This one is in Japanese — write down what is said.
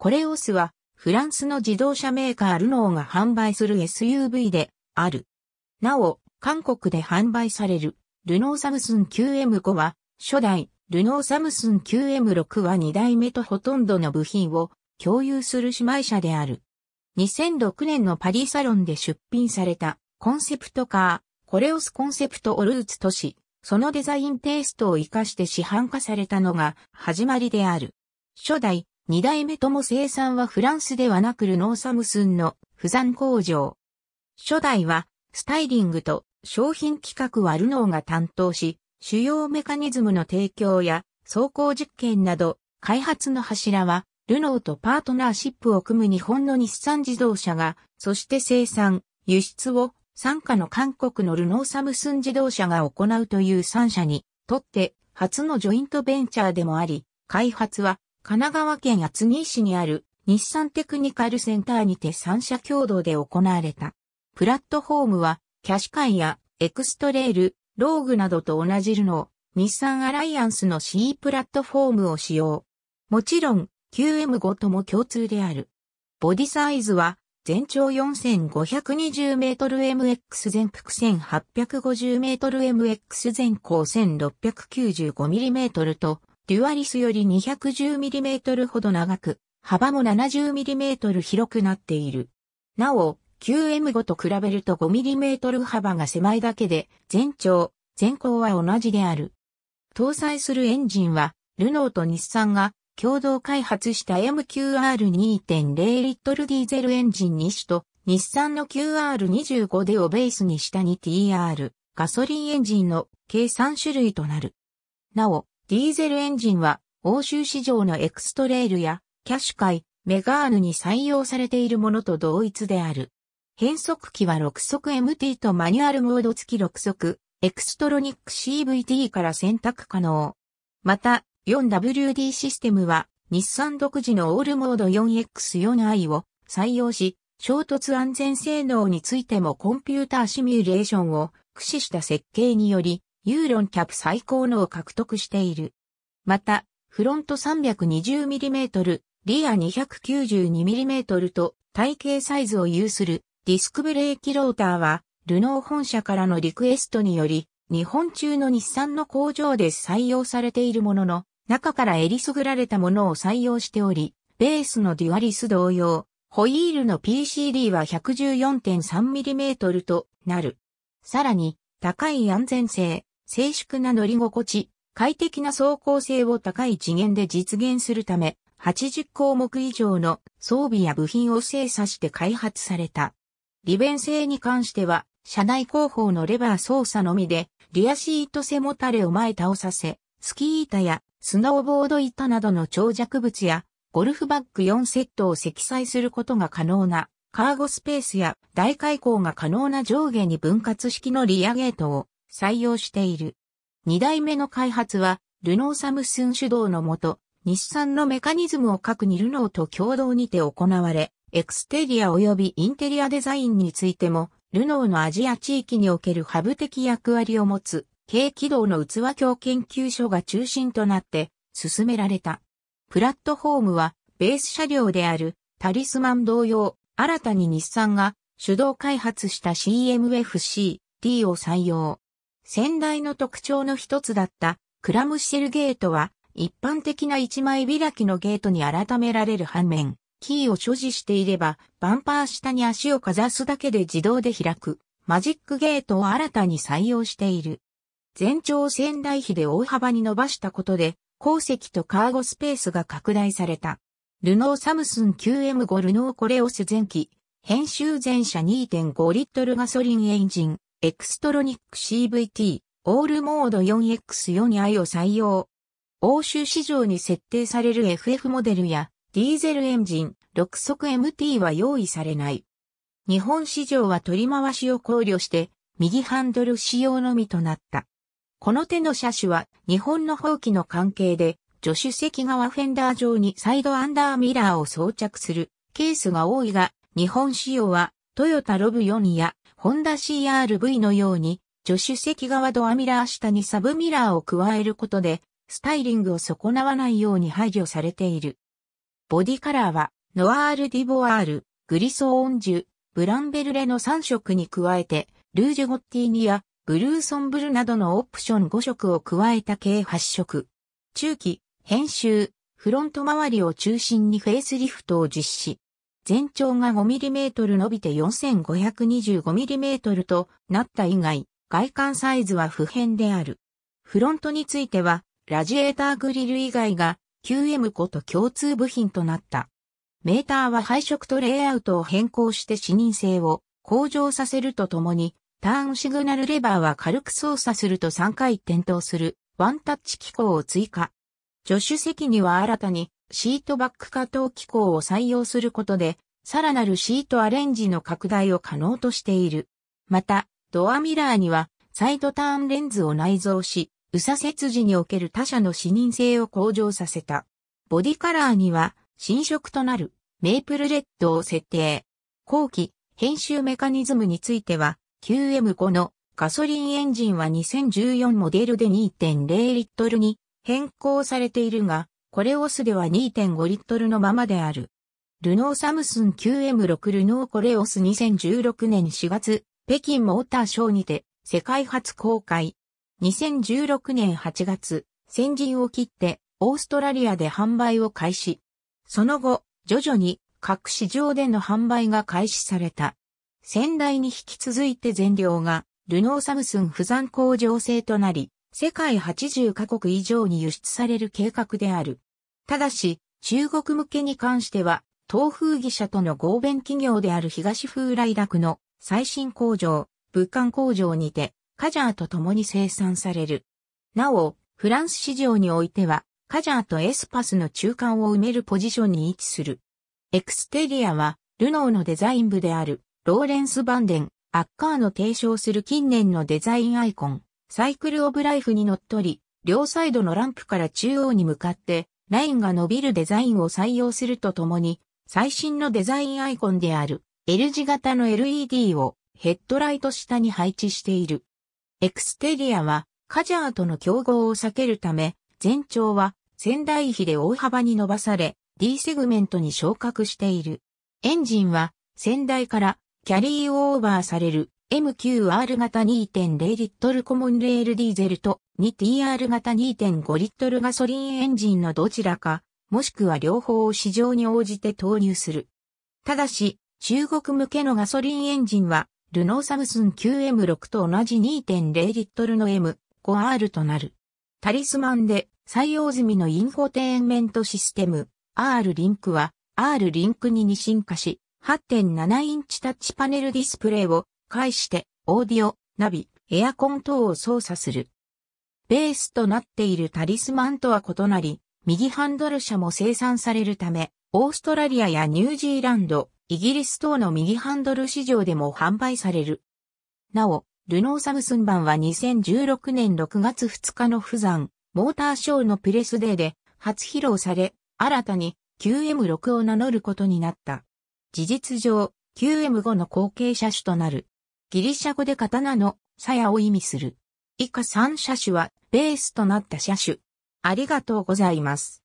コレオスはフランスの自動車メーカールノーが販売する SUV である。なお、韓国で販売されるルノーサムスン 9M5 は初代ルノーサムスン 9M6 は2代目とほとんどの部品を共有する姉妹車である。2006年のパリサロンで出品されたコンセプトカー、コレオスコンセプトオルーツとし、そのデザインテイストを活かして市販化されたのが始まりである。初代二代目とも生産はフランスではなくルノーサムスンの不山工場。初代は、スタイリングと商品企画はルノーが担当し、主要メカニズムの提供や走行実験など、開発の柱は、ルノーとパートナーシップを組む日本の日産自動車が、そして生産、輸出を、参加の韓国のルノーサムスン自動車が行うという3社にとって初のジョイントベンチャーでもあり、開発は神奈川県厚木市にある日産テクニカルセンターにて3社共同で行われた。プラットフォームは、キャシカイやエクストレール、ローグなどと同じるの、日産アライアンスの C プラットフォームを使用。もちろん、QM5 とも共通である。ボディサイズは、全長 4520mMX 全幅1 8 5 0 m m x 全高 1695mm と、デュアリスより 210mm ほど長く、幅も 70mm 広くなっている。なお、q m 5と比べると 5mm 幅が狭いだけで、全長、全高は同じである。搭載するエンジンは、ルノーと日産が共同開発した MQR2.0 リットルディーゼルエンジン2種と、日産の QR25 でをベースにした 2TR ガソリンエンジンの計3種類となる。なお、ディーゼルエンジンは欧州市場のエクストレールやキャッシュ界、メガーヌに採用されているものと同一である。変速機は6速 MT とマニュアルモード付き6速、エクストロニック CVT から選択可能。また、4WD システムは、日産独自のオールモード 4X4i を採用し、衝突安全性能についてもコンピューターシミュレーションを駆使した設計により、ユーロンキャプ最高のを獲得している。また、フロント 320mm、リア 292mm と体型サイズを有するディスクブレーキローターは、ルノー本社からのリクエストにより、日本中の日産の工場で採用されているものの、中からえりすぐられたものを採用しており、ベースのデュアリス同様、ホイールの PCD は 114.3mm となる。さらに、高い安全性、静粛な乗り心地、快適な走行性を高い次元で実現するため、80項目以上の装備や部品を精査して開発された。利便性に関しては、車内後方のレバー操作のみで、リアシート背もたれを前倒させ、スキー板やスノーボード板などの長尺物や、ゴルフバッグ4セットを積載することが可能な、カーゴスペースや大開口が可能な上下に分割式のリアゲートを採用している。二代目の開発は、ルノーサムスン主導のもと、日産のメカニズムを各にルノーと共同にて行われ、エクステリア及びインテリアデザインについても、ルノーのアジア地域におけるハブ的役割を持つ、軽軌道の器橋研究所が中心となって進められた。プラットフォームはベース車両であるタリスマン同様、新たに日産が主導開発した CMFC-T を採用。先代の特徴の一つだったクラムシェルゲートは一般的な一枚開きのゲートに改められる反面、キーを所持していればバンパー下に足をかざすだけで自動で開くマジックゲートを新たに採用している。全長仙台比で大幅に伸ばしたことで、鉱石とカーゴスペースが拡大された。ルノーサムスン 9M5 ルノーコレオス前期、編集全車2.5リットルガソリンエンジン、エクストロニック CVT、オールモード 4X4i を採用。欧州市場に設定される FF モデルやディーゼルエンジン、6速 MT は用意されない。日本市場は取り回しを考慮して、右ハンドル仕様のみとなった。この手の車種は日本の放棄の関係で、助手席側フェンダー上にサイドアンダーミラーを装着するケースが多いが、日本仕様はトヨタロブ4やホンダ CRV のように、助手席側ドアミラー下にサブミラーを加えることで、スタイリングを損なわないように配慮されている。ボディカラーは、ノアール・ディボワール、グリソー・オンジュ、ブランベルレの3色に加えて、ルージュ・ゴッティーニや、ブルーソンブルなどのオプション5色を加えた計8色。中期、編集、フロント周りを中心にフェイスリフトを実施。全長が 5mm 伸びて 4525mm となった以外、外観サイズは不変である。フロントについては、ラジエーターグリル以外が QM5 と共通部品となった。メーターは配色とレイアウトを変更して視認性を向上させるとともに、ターンシグナルレバーは軽く操作すると3回転倒するワンタッチ機構を追加。助手席には新たにシートバック加藤機構を採用することで、さらなるシートアレンジの拡大を可能としている。また、ドアミラーには、サイドターンレンズを内蔵し、右左折時における他社の視認性を向上させた。ボディカラーには、新色となる、メイプルレッドを設定。後期、編集メカニズムについては、QM5 のガソリンエンジンは2014モデルで2.0リットルに変更されているが、コレオスでは2.5リットルのままである。ルノーサムスン 9M6 ルノーコレオス2016年4月、北京モーターショーにて世界初公開。2016年8月、先陣を切ってオーストラリアで販売を開始。その後、徐々に各市場での販売が開始された。先代に引き続いて全量がルノーサムスン不山工場制となり、世界80カ国以上に輸出される計画である。ただし、中国向けに関しては、東風義社との合弁企業である東風来楽の最新工場、物管工場にて、カジャーと共に生産される。なお、フランス市場においては、カジャーとエスパスの中間を埋めるポジションに位置する。エクステリアは、ルノーのデザイン部である、ローレンス・バンデン、アッカーの提唱する近年のデザインアイコン、サイクルオブライフにのっとり、両サイドのランプから中央に向かって、ラインが伸びるデザインを採用するとともに、最新のデザインアイコンである L 字型の LED をヘッドライト下に配置している。エクステリアはカジャーとの競合を避けるため、全長は仙台比で大幅に伸ばされ、D セグメントに昇格している。エンジンは仙台からキャリーオーバーされる MQR 型2.0リットルコモンレールディーゼルと 2TR 型2.5リットルガソリンエンジンのどちらか、もしくは両方を市場に応じて投入する。ただし、中国向けのガソリンエンジンは、ルノーサムスン q m 6と同じ2.0リットルの M5R となる。タリスマンで採用済みのインフォテインメントシステム R リンクは R リンクに進化し、8.7インチタッチパネルディスプレイを介して、オーディオ、ナビ、エアコン等を操作する。ベースとなっているタリスマンとは異なり、右ハンドル車も生産されるため、オーストラリアやニュージーランド、イギリス等の右ハンドル市場でも販売される。なお、ルノーサムスン版は2016年6月2日の富山、モーターショーのプレスデーで初披露され、新たに QM6 を名乗ることになった。事実上、QM5 の後継車種となる。ギリシャ語で刀の鞘を意味する。以下3車種はベースとなった車種。ありがとうございます。